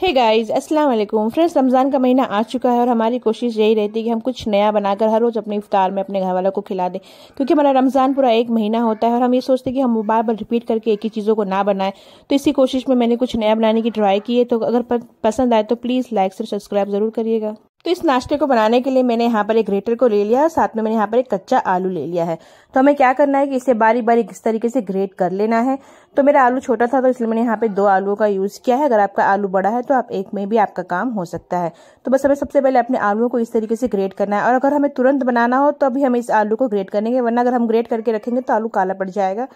hey guys अस्सलाम वालेकुम friends Ramzan का महीना आ चुका है और हमारी कोशिश यही रहती है कि हम कुछ नया बनाकर हर रोज़ अपने इफ्तार में अपने घर वालों को खिला दें क्योंकि हमारा रमज़ान पूरा एक महीना होता है और हम ये सोचते हैं कि हम बार बार रिपीट करके एक ही चीज़ों को ना बनाएं तो इसी कोशिश में मैंने कुछ नया बनाने की ट्राई की है तो अगर पसंद आए तो प्लीज़ लाइक से सब्सक्राइब ज़रूर करिएगा तो इस नाश्ते को बनाने के लिए मैंने यहाँ पर एक ग्रेटर को ले लिया साथ में मैंने यहाँ पर एक कच्चा आलू ले लिया है तो हमें क्या करना है कि इसे बारी बारी किस तरीके से ग्रेट कर लेना है तो मेरा आलू छोटा था तो इसलिए मैंने यहाँ पे दो आलूओं का यूज़ किया है अगर आपका आलू बड़ा है तो आप एक में भी आपका काम हो सकता है तो बस हमें सबसे पहले अपने आलुओं को इस तरीके से ग्रेट करना है और अगर हमें तुरंत बनाना हो तो अभी हम इस आलू को ग्रेट करेंगे वरना अगर हम ग्रेट करके रखेंगे तो आलू काला पड़ जाएगा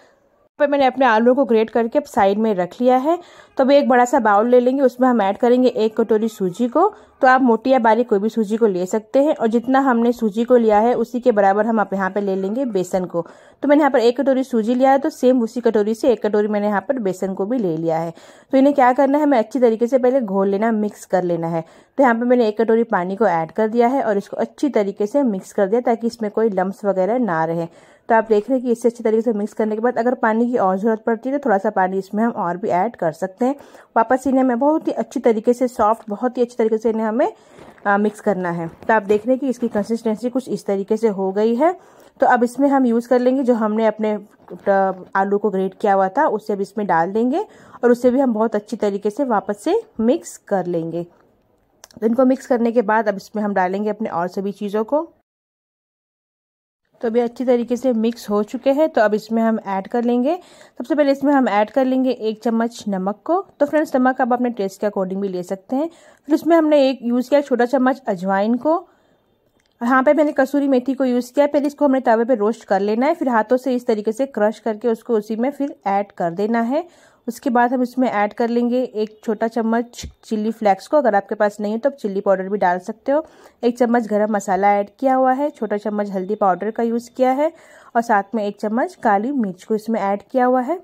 पर मैंने अपने आलू को ग्रेट करके साइड में रख लिया है तो अब एक बड़ा सा बाउल ले लेंगे उसमें हम ऐड करेंगे एक कटोरी सूजी को तो आप मोटी या बारीक कोई भी सूजी को ले सकते हैं और जितना हमने सूजी को लिया है उसी के बराबर हम आप यहाँ पर ले लेंगे बेसन को तो मैंने यहाँ पर एक कटोरी सूजी लिया है तो सेम उसी कटोरी से एक कटोरी मैंने यहाँ पर बेसन को भी ले लिया है तो इन्हें क्या करना है हमें अच्छी तरीके से पहले घोल लेना मिक्स कर लेना है तो यहाँ पर मैंने एक कटोरी पानी को ऐड कर दिया है और इसको अच्छी तरीके से मिक्स कर दिया ताकि इसमें कोई लम्ब वगैरह ना रहे तो आप देख रहे हैं कि इसे अच्छी तरीके से मिक्स करने के बाद अगर पानी की और ज़रूरत पड़ती है तो थोड़ा सा पानी इसमें हम और भी ऐड कर सकते हैं वापस इन्हें हमें बहुत ही अच्छी तरीके से सॉफ्ट बहुत ही अच्छी तरीके से इन्हें हमें आ, मिक्स करना है तो आप देख रहे हैं कि इसकी कंसिस्टेंसी कुछ इस तरीके से हो गई है तो अब इसमें हम यूज़ कर लेंगे जो हमने अपने आलू को ग्रेट किया हुआ था उसे अब इसमें डाल देंगे और उसे भी हम बहुत अच्छी तरीके से वापस से मिक्स कर लेंगे तो इनको मिक्स करने के बाद अब इसमें हम डालेंगे अपने और सभी चीज़ों को तो अभी अच्छी तरीके से मिक्स हो चुके हैं तो अब इसमें हम ऐड कर लेंगे सबसे पहले इसमें हम ऐड कर लेंगे एक चम्मच नमक को तो फ्रेंड्स नमक आप अपने टेस्ट के अकॉर्डिंग भी ले सकते हैं फिर इसमें हमने एक यूज़ किया छोटा चम्मच अजवाइन को यहाँ पे मैंने कसूरी मेथी को यूज़ किया पहले इसको हमने तावे पे रोस्ट कर लेना है फिर हाथों से इस तरीके से क्रश करके उसको उसी में फिर ऐड कर देना है उसके बाद हम इसमें ऐड कर लेंगे एक छोटा चम्मच चिल्ली फ्लेक्स को अगर आपके पास नहीं है तो आप चिल्ली पाउडर भी डाल सकते हो एक चम्मच गरम मसाला ऐड किया हुआ है छोटा चम्मच हल्दी पाउडर का यूज़ किया है और साथ में एक चम्मच काली मिर्च को इसमें ऐड किया हुआ है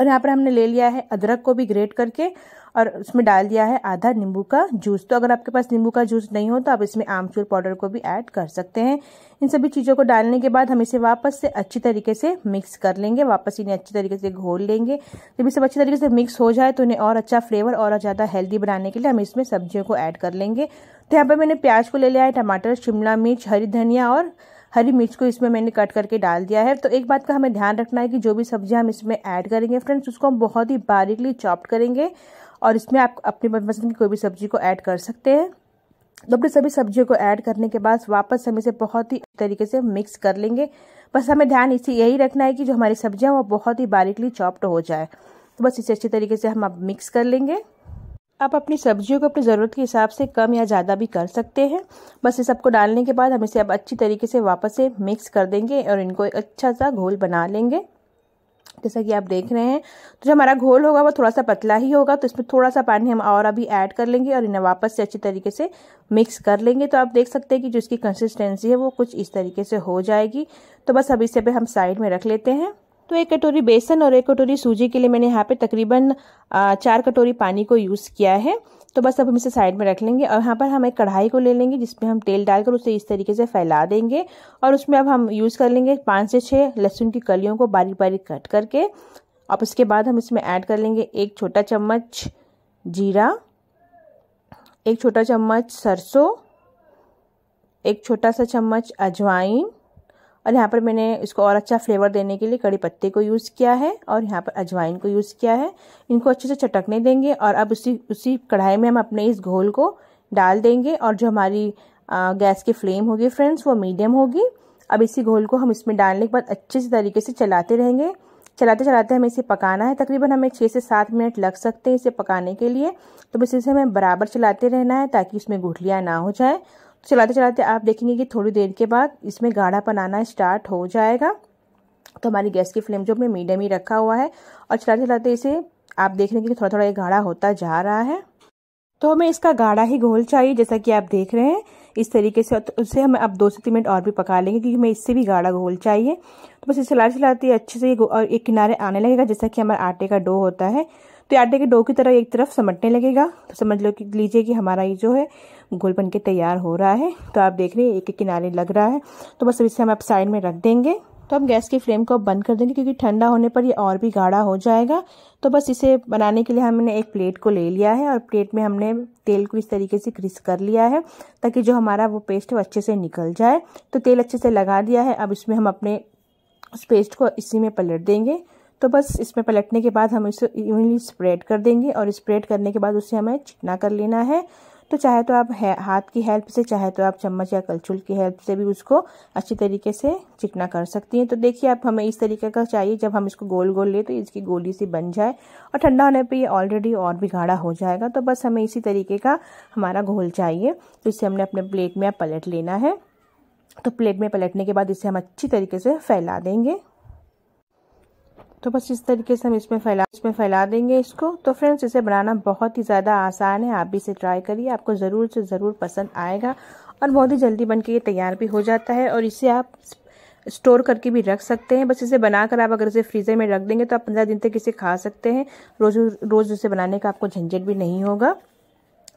और यहाँ पर हमने ले लिया है अदरक को भी ग्रेट करके और उसमें डाल दिया है आधा नींबू का जूस तो अगर आपके पास नींबू का जूस नहीं हो तो आप इसमें आमचूर पाउडर को भी ऐड कर सकते हैं इन सभी चीज़ों को डालने के बाद हम इसे वापस से अच्छी तरीके से मिक्स कर लेंगे वापस इन्हें अच्छी तरीके से घोल लेंगे जब इसे अच्छी तरीके से मिक्स हो जाए तो इन्हें और अच्छा फ्लेवर और ज़्यादा हेल्दी बनाने के लिए हम इसमें सब्जियों को ऐड कर लेंगे तो यहाँ पर मैंने प्याज को ले लिया है टमाटर शिमला मिर्च हरी धनिया और हरी मिर्च को इसमें मैंने कट करके डाल दिया है तो एक बात का हमें ध्यान रखना है कि जो भी सब्जियां हम इसमें ऐड करेंगे फ्रेंड्स उसको हम बहुत ही बारीकली चॉप्ड करेंगे और इसमें आप अपनी मनपसंद की कोई भी सब्जी को ऐड कर सकते हैं तो अपने सभी सब्जियों को ऐड करने के बाद वापस हम इसे बहुत ही तरीके से मिक्स कर लेंगे बस हमें ध्यान इसी यही रखना है कि जो हमारी सब्जियाँ वो बहुत ही बारीकली चॉप्ड हो जाए तो बस इसे अच्छी तरीके से हम अब मिक्स कर लेंगे आप अपनी सब्जियों को अपनी ज़रूरत के हिसाब से कम या ज़्यादा भी कर सकते हैं बस ये सबको डालने के बाद हम इसे अब अच्छी तरीके से वापस से मिक्स कर देंगे और इनको एक अच्छा सा घोल बना लेंगे जैसा कि आप देख रहे हैं तो जो हमारा घोल होगा वो थोड़ा सा पतला ही होगा तो इसमें थोड़ा सा पानी हम और अभी ऐड कर लेंगे और इन्हें वापस से अच्छी तरीके से मिक्स कर लेंगे तो आप देख सकते हैं कि जो इसकी कंसिस्टेंसी है वो कुछ इस तरीके से हो जाएगी तो बस अब इसे भी हम साइड में रख लेते हैं तो एक कटोरी बेसन और एक कटोरी सूजी के लिए मैंने यहाँ पे तकरीबन चार कटोरी पानी को यूज़ किया है तो बस अब हम इसे साइड में रख लेंगे और यहाँ पर हम एक कढ़ाई को ले लेंगे जिसमें हम तेल डालकर उसे इस तरीके से फैला देंगे और उसमें अब हम यूज़ कर लेंगे पाँच से छः लहसुन की कलियों को बारीक बारीक कट करके अब उसके बाद हम इसमें ऐड कर लेंगे एक छोटा चम्मच जीरा एक छोटा चम्मच सरसों एक छोटा सा चम्मच अजवाइन और यहाँ पर मैंने इसको और अच्छा फ्लेवर देने के लिए कड़ी पत्ते को यूज़ किया है और यहाँ पर अजवाइन को यूज़ किया है इनको अच्छे से चटकने देंगे और अब उसी उसी कढ़ाई में हम अपने इस घोल को डाल देंगे और जो हमारी आ, गैस की फ्लेम होगी फ्रेंड्स वो मीडियम होगी अब इसी घोल को हम इसमें डालने के बाद अच्छे से तरीके से चलाते रहेंगे चलाते चलाते हमें इसे पकाना है तकरीबन हमें छः से सात मिनट लग सकते हैं इसे पकाने के लिए तो बस इसे हमें बराबर चलाते रहना है ताकि इसमें गुठलियाँ ना हो जाए चलाते चलाते आप देखेंगे कि थोड़ी देर के बाद इसमें गाढ़ापन आना स्टार्ट हो जाएगा तो हमारी गैस की फ्लेम जो हमने मीडियम ही रखा हुआ है और चलाते चलाते इसे आप देख रहे हैं कि थोड़ा थोड़ा ये गाढ़ा होता जा रहा है तो हमें इसका गाढ़ा ही घोल चाहिए जैसा कि आप देख रहे हैं इस तरीके से तो उसे हम अब दो से तीन मिनट और भी पका लेंगे क्योंकि हमें इससे भी गाढ़ा घोल चाहिए तो बस इसे चलाते चलाते अच्छे से और एक किनारे आने लगेगा जैसा कि हमारा आटे का डो होता है तो आटे के डो की तरह एक तरफ समटने लगेगा तो समझ लो कि लीजिए कि हमारा ये जो है गोल बन के तैयार हो रहा है तो आप देख रहे हैं एक एक किनारे लग रहा है तो बस इसे हम आप साइड में रख देंगे तो हम गैस की फ्लेम को बंद कर देंगे क्योंकि ठंडा होने पर ये और भी गाढ़ा हो जाएगा तो बस इसे बनाने के लिए हमने एक प्लेट को ले लिया है और प्लेट में हमने तेल को इस तरीके से क्रिस कर लिया है ताकि जो हमारा वो पेस्ट है वो अच्छे से निकल जाए तो तेल अच्छे से लगा दिया है अब इसमें हम अपने उस पेस्ट को इसी में पलट देंगे तो बस इसमें पलटने के बाद हम इसे इवनली स्प्रेड कर देंगे और स्प्रेड करने के बाद उसे हमें चिकना कर लेना है तो चाहे तो आप हाथ की हेल्प से चाहे तो आप चम्मच या कलछुल की हेल्प से भी उसको अच्छी तरीके से चिकना कर सकती हैं तो देखिए आप हमें इस तरीके का चाहिए जब हम इसको गोल गोल ले तो इसकी गोली सी बन जाए और ठंडा होने पे ये ऑलरेडी और भी गाढ़ा हो जाएगा तो बस हमें इसी तरीके का हमारा घोल चाहिए तो इसे हमने अपने प्लेट में पलट लेना है तो प्लेट में पलटने के बाद इसे हम अच्छी तरीके से फैला देंगे तो बस इस तरीके से हम इसमें फैला इसमें फैला देंगे इसको तो फ्रेंड्स इसे बनाना बहुत ही ज़्यादा आसान है आप भी इसे ट्राई करिए आपको ज़रूर से ज़रूर पसंद आएगा और बहुत ही जल्दी बन के ये तैयार भी हो जाता है और इसे आप स्टोर करके भी रख सकते हैं बस इसे बनाकर आप अगर इसे फ्रीज़र में रख देंगे तो आप पंद्रह दिन तक इसे खा सकते हैं रोज़ रोज़ इसे बनाने का आपको झंझट भी नहीं होगा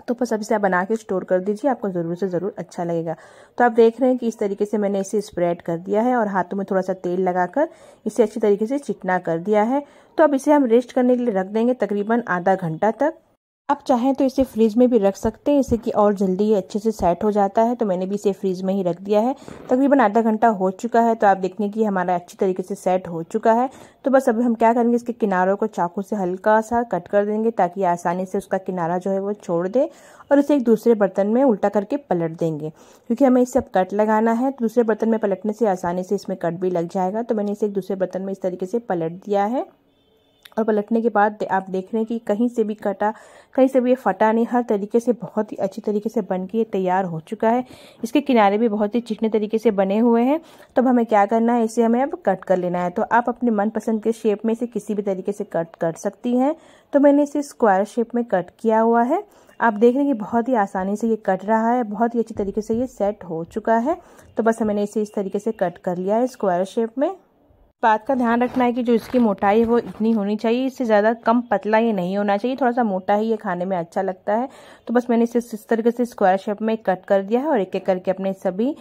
तो बस अब इसे आप बना के स्टोर कर दीजिए आपको ज़रूर से ज़रूर अच्छा लगेगा तो आप देख रहे हैं कि इस तरीके से मैंने इसे स्प्रेड कर दिया है और हाथों में थोड़ा सा तेल लगाकर इसे अच्छी तरीके से चिकना कर दिया है तो अब इसे हम रेस्ट करने के लिए रख देंगे तकरीबन आधा घंटा तक आप चाहें तो इसे फ्रीज में भी रख सकते हैं इसे कि और जल्दी ये अच्छे से सेट हो जाता है तो मैंने भी इसे फ्रीज में ही रख दिया है तकरीबन आधा घंटा हो चुका है तो आप देखने कि हमारा अच्छी तरीके से सेट हो चुका है तो बस अभी हम क्या करेंगे इसके किनारों को चाकू से हल्का सा कट कर देंगे ताकि आसानी से उसका किनारा जो है वो छोड़ दे और इसे एक दूसरे बर्तन में उल्टा करके पलट देंगे क्योंकि हमें इसे अब कट लगाना है तो दूसरे बर्तन में पलटने से आसानी से इसमें कट भी लग जाएगा तो मैंने इसे एक दूसरे बर्तन में इस तरीके से पलट दिया है और पलटने के बाद आप देख रहे हैं कि कहीं से भी कटा कहीं से भी ये फटा नहीं हर तरीके से बहुत ही अच्छी तरीके से बन के तैयार हो चुका है इसके किनारे भी बहुत ही चिकने तरीके से बने हुए हैं तो अब हमें क्या करना है इसे हमें अब कट कर लेना है तो आप अपने मनपसंद के शेप में इसे किसी भी तरीके से कट कर सकती हैं तो मैंने इसे स्क्वायर शेप में कट किया हुआ है आप देख रहे हैं कि बहुत ही आसानी से ये कट रहा है बहुत ही अच्छी तरीके से ये सेट हो चुका है तो बस मैंने इसे इस तरीके से कट कर लिया है स्क्वायर शेप में बात का ध्यान रखना है कि जो इसकी मोटाई है वो इतनी होनी चाहिए इससे ज़्यादा कम पतला ये नहीं होना चाहिए थोड़ा सा मोटा ही ये खाने में अच्छा लगता है तो बस मैंने इसे इस तरीके से स्क्वायर शेप में कट कर दिया है और एक एक करके अपने सभी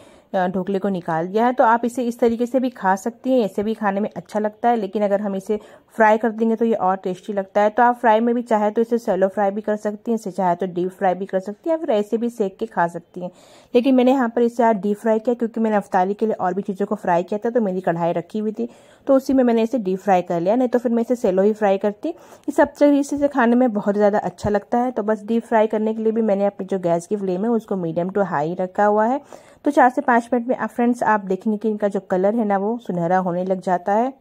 ढोकले को निकाल दिया है तो आप इसे इस तरीके से भी खा सकती हैं ऐसे भी खाने में अच्छा लगता है लेकिन अगर हम इसे फ्राई कर देंगे तो ये और टेस्टी लगता है तो आप फ्राई में भी चाहे तो इसे सेलो फ्राई भी कर सकती हैं इसे चाहे तो डीप फ्राई भी कर सकती हैं या फिर ऐसे भी सेक के खा सकती हैं लेकिन मैंने यहाँ पर इसे आज डीप फ्राई किया क्योंकि मैंने अफ्तारी के लिए और भी चीज़ों को फ्राई किया था तो मेरी कढ़ाई रखी हुई थी तो उसी में मैंने इसे डीप फ्राई कर लिया नहीं तो फिर मैं इसे सेलो ही फ्राई करती इस सब चीज़ इसे खाने में बहुत ज़्यादा अच्छा लगता है तो बस डीप फ्राई करने के लिए भी मैंने अपनी जो गैस की फ्लेम है उसको मीडियम टू हाई रखा हुआ है तो चार से पाँच मिनट में आप फ्रेंड्स आप देखेंगे कि इनका जो कलर है ना वो सुनहरा होने लग जाता है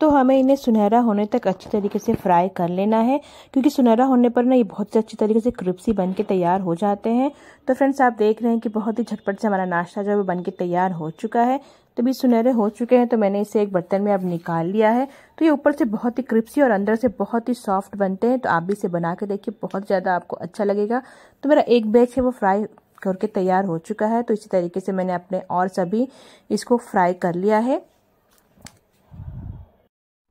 तो हमें इन्हें सुनहरा होने तक अच्छी तरीके से फ्राई कर लेना है क्योंकि सुनहरा होने पर ना ये बहुत से अच्छी तरीके से क्रिप्सी बन के तैयार हो जाते हैं तो फ्रेंड्स आप देख रहे हैं कि बहुत ही झटपट से हमारा नाश्ता जो है वो बन के तैयार हो चुका है तो भी सुनहरे हो चुके हैं तो मैंने इसे एक बर्तन में अब निकाल लिया है तो ये ऊपर से बहुत ही क्रिप्सी और अंदर से बहुत ही सॉफ्ट बनते हैं तो आप भी इसे बना के देखिए बहुत ज़्यादा आपको अच्छा लगेगा तो मेरा एक बैच है वो फ्राई करके तैयार हो चुका है तो इसी तरीके से मैंने अपने और सभी इसको फ्राई कर लिया है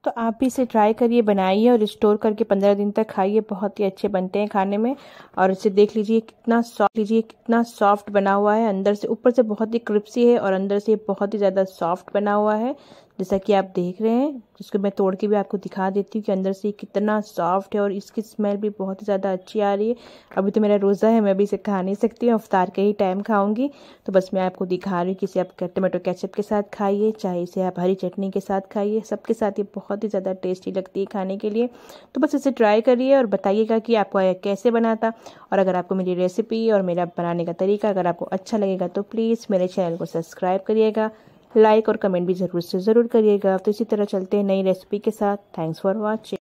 तो आप भी इसे ट्राई करिए बनाइए और स्टोर करके पंद्रह दिन तक खाइए बहुत ही अच्छे बनते हैं खाने में और इसे देख लीजिए कितना सॉफ्ट लीजिए कितना सॉफ्ट बना हुआ है अंदर से ऊपर से बहुत ही क्रिप्सी है और अंदर से बहुत ही ज़्यादा सॉफ्ट बना हुआ है जैसा कि आप देख रहे हैं जिसको मैं तोड़ के भी आपको दिखा देती हूँ कि अंदर से कितना सॉफ्ट है और इसकी स्मेल भी बहुत ही ज़्यादा अच्छी आ रही है अभी तो मेरा रोज़ा है मैं अभी इसे खा नहीं सकती हूँ अफ्तार के ही टाइम खाऊंगी तो बस मैं आपको दिखा रही हूँ कि इसे आप टमाटो कैचअप के साथ खाइए चाहे इसे आप हरी चटनी के साथ खाइए सबके साथ ये बहुत ही ज़्यादा टेस्टी लगती है खाने के लिए तो बस इसे ट्राई करिए और बताइएगा कि आपको कैसे बना था और अगर आपको मेरी रेसिपी और मेरा बनाने का तरीका अगर आपको अच्छा लगेगा तो प्लीज़ मेरे चैनल को सब्सक्राइब करिएगा लाइक और कमेंट भी ज़रूर से ज़रूर करिएगा तो इसी तरह चलते हैं नई रेसिपी के साथ थैंक्स फॉर वॉचिंग